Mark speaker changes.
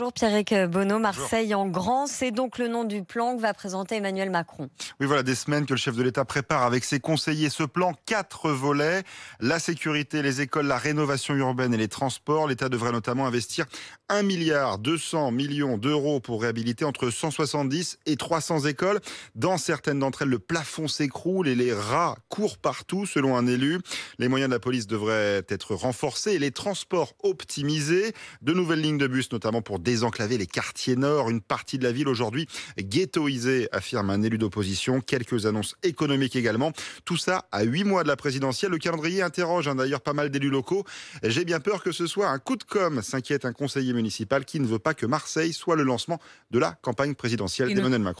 Speaker 1: Bonjour Pierrick Bonneau, Marseille en grand, c'est donc le nom du plan que va présenter Emmanuel Macron.
Speaker 2: Oui, voilà des semaines que le chef de l'État prépare avec ses conseillers ce plan, quatre volets, la sécurité, les écoles, la rénovation urbaine et les transports. L'État devrait notamment investir 1 milliard 200 millions d'euros pour réhabiliter entre 170 et 300 écoles. Dans certaines d'entre elles, le plafond s'écroule et les rats courent partout selon un élu. Les moyens de la police devraient être renforcés et les transports optimisés, de nouvelles lignes de bus notamment pour enclavés, les quartiers nord, une partie de la ville aujourd'hui ghettoisée, affirme un élu d'opposition. Quelques annonces économiques également. Tout ça à huit mois de la présidentielle. Le calendrier interroge hein, d'ailleurs pas mal d'élus locaux. J'ai bien peur que ce soit un coup de com', s'inquiète un conseiller municipal qui ne veut pas que Marseille soit le lancement de la campagne présidentielle d'Emmanuel Macron.